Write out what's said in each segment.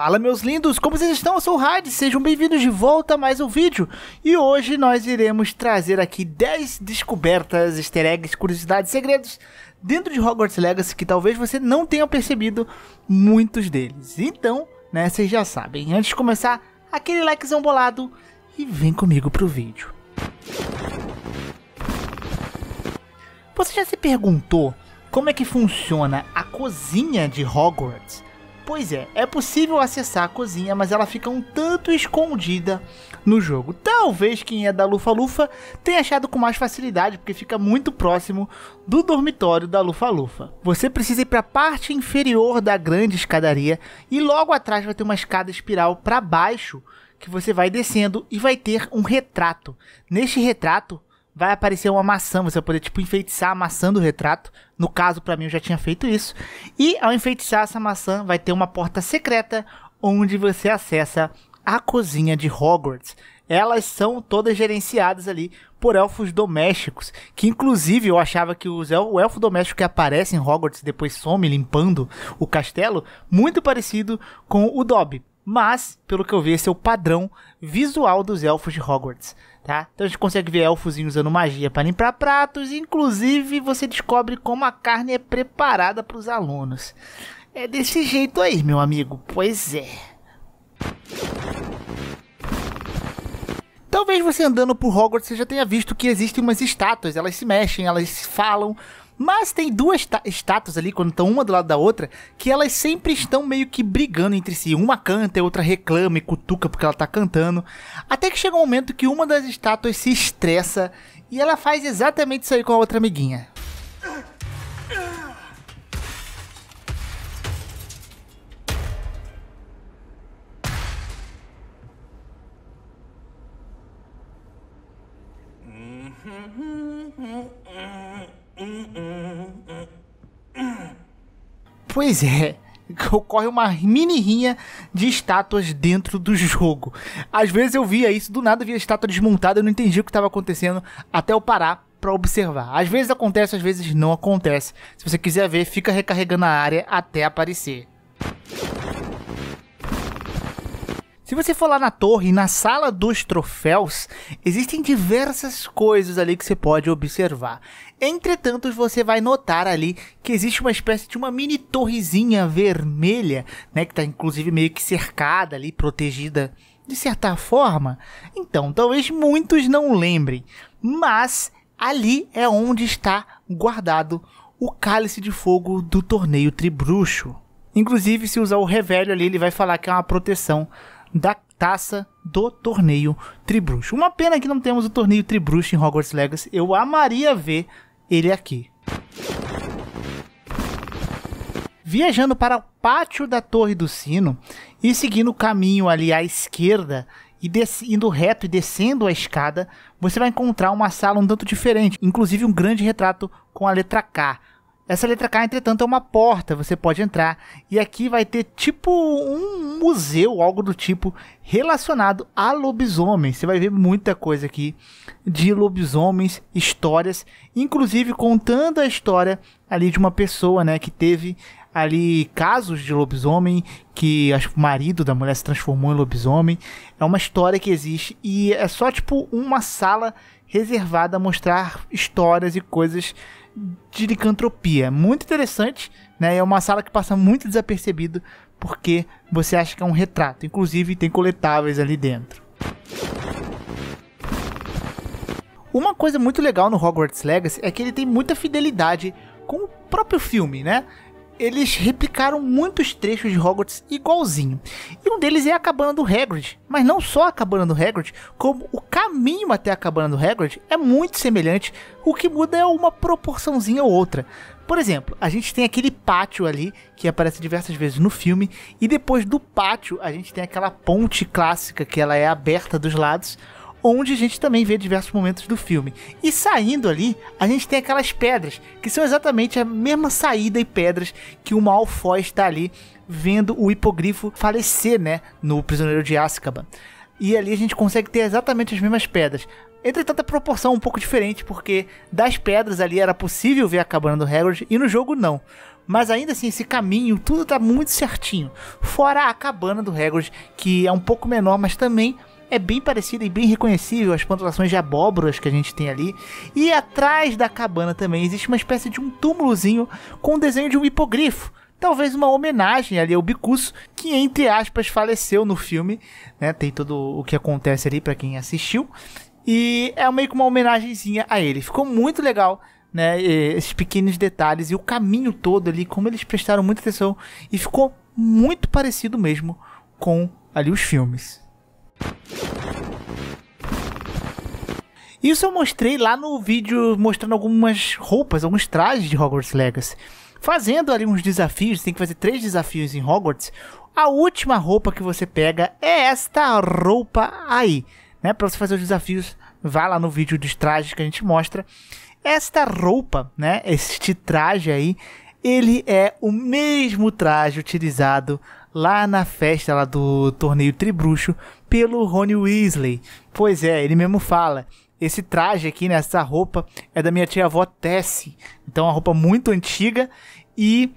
Fala meus lindos, como vocês estão? Eu sou o Hard, sejam bem-vindos de volta a mais um vídeo. E hoje nós iremos trazer aqui 10 descobertas, easter eggs, curiosidades, segredos dentro de Hogwarts Legacy que talvez você não tenha percebido muitos deles. Então, né, vocês já sabem. Antes de começar, aquele likezão bolado e vem comigo pro vídeo. Você já se perguntou como é que funciona a cozinha de Hogwarts? Pois é, é possível acessar a cozinha, mas ela fica um tanto escondida no jogo. Talvez quem é da Lufa-Lufa tenha achado com mais facilidade, porque fica muito próximo do dormitório da Lufa-Lufa. Você precisa ir para a parte inferior da grande escadaria e logo atrás vai ter uma escada espiral para baixo que você vai descendo e vai ter um retrato. Neste retrato vai aparecer uma maçã, você vai poder, tipo, enfeitiçar a maçã do retrato. No caso, para mim, eu já tinha feito isso. E ao enfeitiçar essa maçã, vai ter uma porta secreta onde você acessa a cozinha de Hogwarts. Elas são todas gerenciadas ali por elfos domésticos, que inclusive eu achava que os el o elfo doméstico que aparece em Hogwarts e depois some limpando o castelo, muito parecido com o Dobby mas, pelo que eu vi, esse é o padrão visual dos elfos de Hogwarts, tá? Então a gente consegue ver elfos usando magia para limpar pratos, inclusive você descobre como a carne é preparada para os alunos. É desse jeito aí, meu amigo. Pois é. Talvez você andando por Hogwarts você já tenha visto que existem umas estátuas, elas se mexem, elas falam, mas tem duas estátuas ali, quando estão uma do lado da outra, que elas sempre estão meio que brigando entre si. Uma canta e a outra reclama e cutuca porque ela tá cantando. Até que chega um momento que uma das estátuas se estressa e ela faz exatamente isso aí com a outra amiguinha. Mm-mm. Hum, hum, hum, Pois é, ocorre uma mini rinha de estátuas dentro do jogo. Às vezes eu via isso, do nada via estátua desmontada, eu não entendia o que estava acontecendo até eu parar para observar. Às vezes acontece, às vezes não acontece. Se você quiser ver, fica recarregando a área até aparecer. Se você for lá na torre, na sala dos troféus, existem diversas coisas ali que você pode observar. Entretanto, você vai notar ali que existe uma espécie de uma mini torrezinha vermelha, né, que está inclusive meio que cercada ali, protegida de certa forma. Então, talvez muitos não lembrem, mas ali é onde está guardado o cálice de fogo do torneio Tribruxo. Inclusive, se usar o revelho ali, ele vai falar que é uma proteção da taça do torneio Tribruxo. Uma pena que não temos o torneio Tribruxo em Hogwarts Legacy. Eu amaria ver ele aqui. Viajando para o pátio da Torre do Sino e seguindo o caminho ali à esquerda e indo reto e descendo a escada, você vai encontrar uma sala um tanto diferente, inclusive um grande retrato com a letra K. Essa letra K, entretanto, é uma porta, você pode entrar. E aqui vai ter tipo um museu, algo do tipo, relacionado a lobisomens. Você vai ver muita coisa aqui de lobisomens, histórias, inclusive contando a história ali de uma pessoa, né, que teve ali casos de lobisomem, que acho que o marido da mulher se transformou em lobisomem. É uma história que existe e é só tipo uma sala reservada a mostrar histórias e coisas de licantropia. É muito interessante, né? É uma sala que passa muito desapercebido porque você acha que é um retrato. Inclusive, tem coletáveis ali dentro. Uma coisa muito legal no Hogwarts Legacy é que ele tem muita fidelidade com o próprio filme, né? eles replicaram muitos trechos de Hogwarts igualzinho. E um deles é a cabana do Hagrid, mas não só a cabana do Hagrid, como o caminho até a cabana do Hagrid é muito semelhante, o que muda é uma proporçãozinha ou outra. Por exemplo, a gente tem aquele pátio ali que aparece diversas vezes no filme e depois do pátio a gente tem aquela ponte clássica que ela é aberta dos lados onde a gente também vê diversos momentos do filme. E saindo ali, a gente tem aquelas pedras, que são exatamente a mesma saída e pedras que o Malfoy está ali vendo o hipogrifo falecer, né, no Prisioneiro de Azkaban. E ali a gente consegue ter exatamente as mesmas pedras. Entretanto, a proporção é um pouco diferente, porque das pedras ali era possível ver a cabana do Hagrid e no jogo não. Mas ainda assim, esse caminho, tudo tá muito certinho. Fora a cabana do Hagrid, que é um pouco menor, mas também é bem parecida e bem reconhecível as plantações de abóboras que a gente tem ali. E atrás da cabana também existe uma espécie de um túmulozinho com o desenho de um hipogrifo. Talvez uma homenagem ali ao Bicus que entre aspas faleceu no filme, né? Tem todo o que acontece ali para quem assistiu. E é meio que uma homenagenzinha a ele. Ficou muito legal, né? Esses pequenos detalhes e o caminho todo ali, como eles prestaram muita atenção. E ficou muito parecido mesmo com ali os filmes. Isso eu mostrei lá no vídeo mostrando algumas roupas, alguns trajes de Hogwarts Legacy. Fazendo ali uns desafios, tem que fazer três desafios em Hogwarts. A última roupa que você pega é esta roupa aí, né? Para você fazer os desafios, vá lá no vídeo dos trajes que a gente mostra. Esta roupa, né? Este traje aí, ele é o mesmo traje utilizado lá na festa lá do torneio Tribruxo pelo Rony Weasley. Pois é, ele mesmo fala. Esse traje aqui, né, essa roupa, é da minha tia-avó Tessie. Então, é uma roupa muito antiga e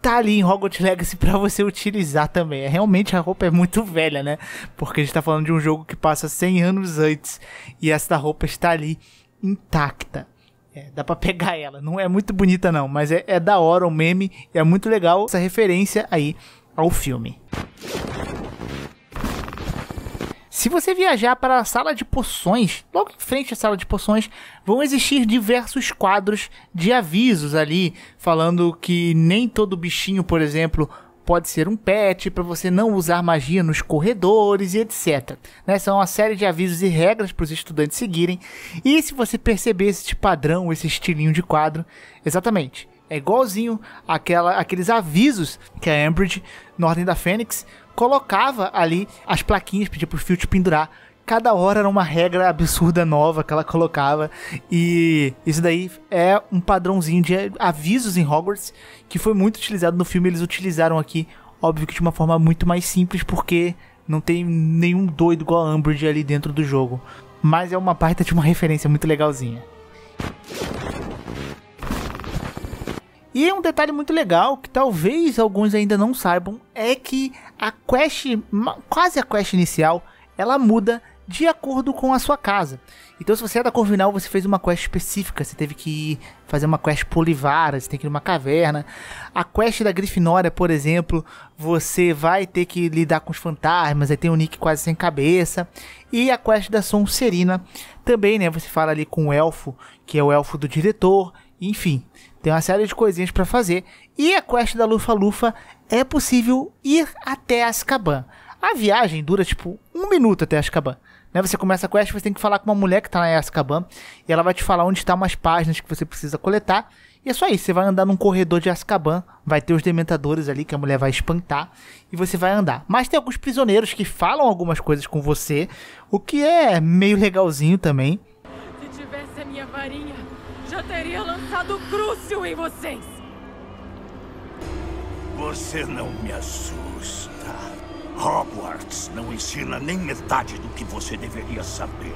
tá ali em Hogwarts Legacy para você utilizar também. É, realmente a roupa é muito velha, né? Porque a gente tá falando de um jogo que passa 100 anos antes e essa roupa está ali intacta. É, dá pra pegar ela. Não é muito bonita, não, mas é, é da hora o meme e é muito legal essa referência aí ao filme. Se você viajar para a sala de poções, logo em frente à sala de poções, vão existir diversos quadros de avisos ali, falando que nem todo bichinho, por exemplo, pode ser um pet, para você não usar magia nos corredores e etc. Né? São uma série de avisos e regras para os estudantes seguirem. E se você perceber esse padrão, esse estilinho de quadro, exatamente é igualzinho aquela, aqueles avisos que a Ambridge, na Ordem da Fênix, colocava ali as plaquinhas, pedia pro filtro pendurar. Cada hora era uma regra absurda nova que ela colocava. E isso daí é um padrãozinho de avisos em Hogwarts que foi muito utilizado no filme. Eles utilizaram aqui, óbvio que de uma forma muito mais simples, porque não tem nenhum doido igual a Umbridge ali dentro do jogo. Mas é uma parte de uma referência muito legalzinha. E um detalhe muito legal que talvez alguns ainda não saibam é que a quest, quase a quest inicial, ela muda de acordo com a sua casa. Então, se você é da Corvinal, você fez uma quest específica, você teve que fazer uma quest polivara, você tem que ir numa caverna. A quest da Grifinória, por exemplo, você vai ter que lidar com os fantasmas, aí tem o um Nick quase sem cabeça. E a quest da Sonserina também, né? Você fala ali com o elfo, que é o elfo do diretor, enfim, tem uma série de coisinhas para fazer. E a quest da Lufa Lufa é possível ir até Azkaban. A viagem dura tipo um minuto até Azkaban. Né? Você começa a quest, você tem que falar com uma mulher que está na Azkaban. E ela vai te falar onde estão tá umas páginas que você precisa coletar. E é só isso. Você vai andar num corredor de Azkaban. Vai ter os dementadores ali que a mulher vai espantar. E você vai andar. Mas tem alguns prisioneiros que falam algumas coisas com você. O que é meio legalzinho também. Se tivesse a minha varinha eu teria lançado o Crucio em vocês! Você não me assusta. Hogwarts não ensina nem metade do que você deveria saber.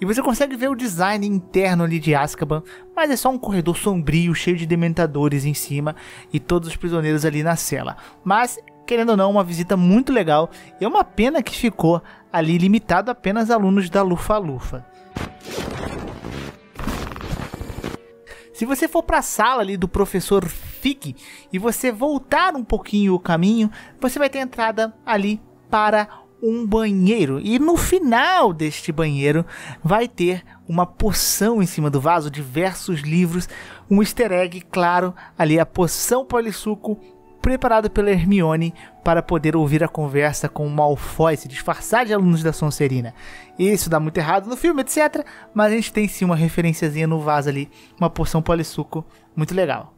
E você consegue ver o design interno ali de Azkaban, mas é só um corredor sombrio, cheio de dementadores em cima e todos os prisioneiros ali na cela. Mas, querendo ou não, uma visita muito legal e é uma pena que ficou ali limitado apenas a alunos da Lufa-Lufa. Se você for para a sala ali do professor Fick e você voltar um pouquinho o caminho, você vai ter entrada ali para um banheiro. E no final deste banheiro vai ter uma poção em cima do vaso, diversos livros, um easter egg, claro, ali a poção polissuco preparado pela Hermione para poder ouvir a conversa com Malfoy, se disfarçar de alunos da Sonserina. Isso dá muito errado no filme, etc. Mas a gente tem sim uma referenciazinha no vaso ali, uma porção polissuco muito legal.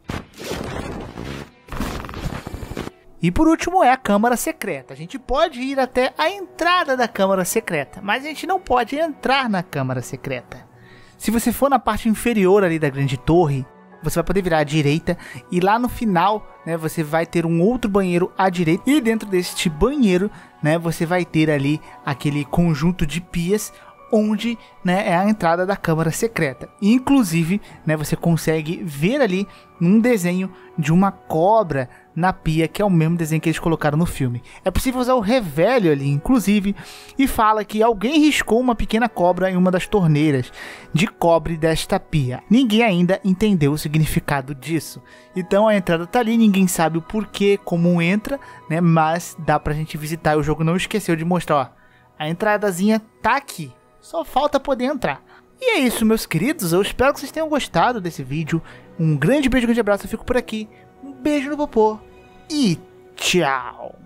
E por último é a Câmara Secreta. A gente pode ir até a entrada da Câmara Secreta, mas a gente não pode entrar na Câmara Secreta. Se você for na parte inferior ali da Grande Torre, você vai poder virar à direita e lá no final, né, você vai ter um outro banheiro à direita e dentro deste banheiro, né, você vai ter ali aquele conjunto de pias onde né, é a entrada da câmara secreta. Inclusive, né, você consegue ver ali um desenho de uma cobra na pia, que é o mesmo desenho que eles colocaram no filme. É possível usar o revelio ali, inclusive, e fala que alguém riscou uma pequena cobra em uma das torneiras de cobre desta pia. Ninguém ainda entendeu o significado disso. Então a entrada tá ali, ninguém sabe o porquê, como entra, né? Mas dá pra gente visitar e o jogo não esqueceu de mostrar, ó. A entradazinha tá aqui. Só falta poder entrar. E é isso, meus queridos. Eu espero que vocês tenham gostado desse vídeo. Um grande beijo, grande abraço. Eu fico por aqui. Um beijo no popô e tchau!